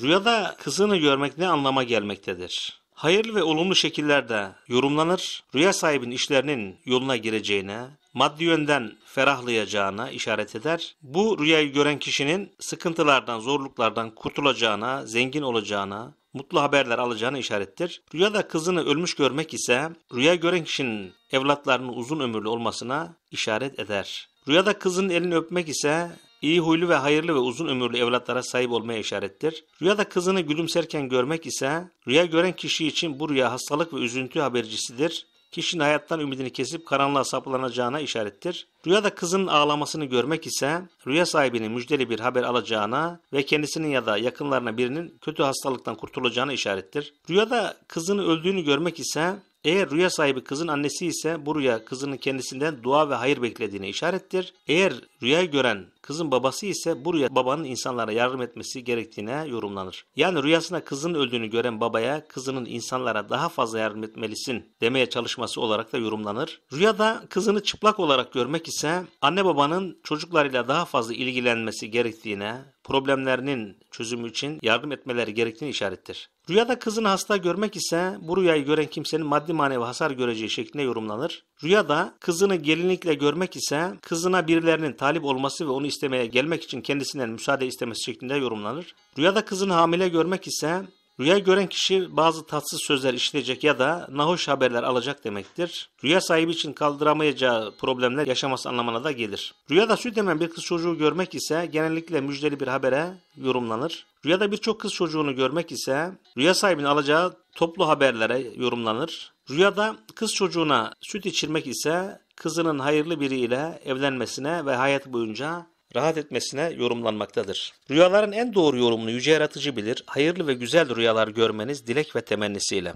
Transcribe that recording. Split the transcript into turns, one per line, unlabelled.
Rüyada kızını görmek ne anlama gelmektedir? Hayırlı ve olumlu şekillerde yorumlanır, rüya sahibinin işlerinin yoluna gireceğine, maddi yönden ferahlayacağına işaret eder. Bu rüyayı gören kişinin sıkıntılardan, zorluklardan kurtulacağına, zengin olacağına, mutlu haberler alacağını işarettir. Rüyada kızını ölmüş görmek ise rüya gören kişinin evlatlarının uzun ömürlü olmasına işaret eder. Rüyada kızın elini öpmek ise iyi huylu ve hayırlı ve uzun ömürlü evlatlara sahip olmaya işarettir. Rüyada kızını gülümserken görmek ise rüya gören kişi için bu rüya hastalık ve üzüntü habercisidir. Kişinin hayattan ümidini kesip karanlığa saplanacağına işarettir. Rüyada kızının ağlamasını görmek ise rüya sahibinin müjdeli bir haber alacağına ve kendisinin ya da yakınlarına birinin kötü hastalıktan kurtulacağına işarettir. Rüyada kızını öldüğünü görmek ise eğer rüya sahibi kızın annesi ise bu rüya kızının kendisinden dua ve hayır beklediğine işarettir. Eğer rüya gören kızın babası ise bu rüya babanın insanlara yardım etmesi gerektiğine yorumlanır. Yani rüyasına kızın öldüğünü gören babaya kızının insanlara daha fazla yardım etmelisin demeye çalışması olarak da yorumlanır. Rüyada kızını çıplak olarak görmek ise anne babanın çocuklarıyla daha fazla ilgilenmesi gerektiğine problemlerinin çözümü için yardım etmeleri gerektiğini işarettir. Rüyada kızını hasta görmek ise bu rüyayı gören kimsenin maddi manevi hasar göreceği şeklinde yorumlanır. Rüyada kızını gelinlikle görmek ise kızına birilerinin talip olması ve onu istemeye gelmek için kendisinden müsaade istemesi şeklinde yorumlanır. Rüyada kızını hamile görmek ise Rüya gören kişi bazı tatsız sözler işitecek ya da nahoş haberler alacak demektir. Rüya sahibi için kaldıramayacağı problemler yaşaması anlamına da gelir. Rüyada süt emen bir kız çocuğu görmek ise genellikle müjdeli bir habere yorumlanır. Rüyada birçok kız çocuğunu görmek ise rüya sahibinin alacağı toplu haberlere yorumlanır. Rüyada kız çocuğuna süt içirmek ise kızının hayırlı biriyle evlenmesine ve hayat boyunca rahat etmesine yorumlanmaktadır. Rüyaların en doğru yorumunu yüce yaratıcı bilir, hayırlı ve güzel rüyalar görmeniz dilek ve temennisiyle.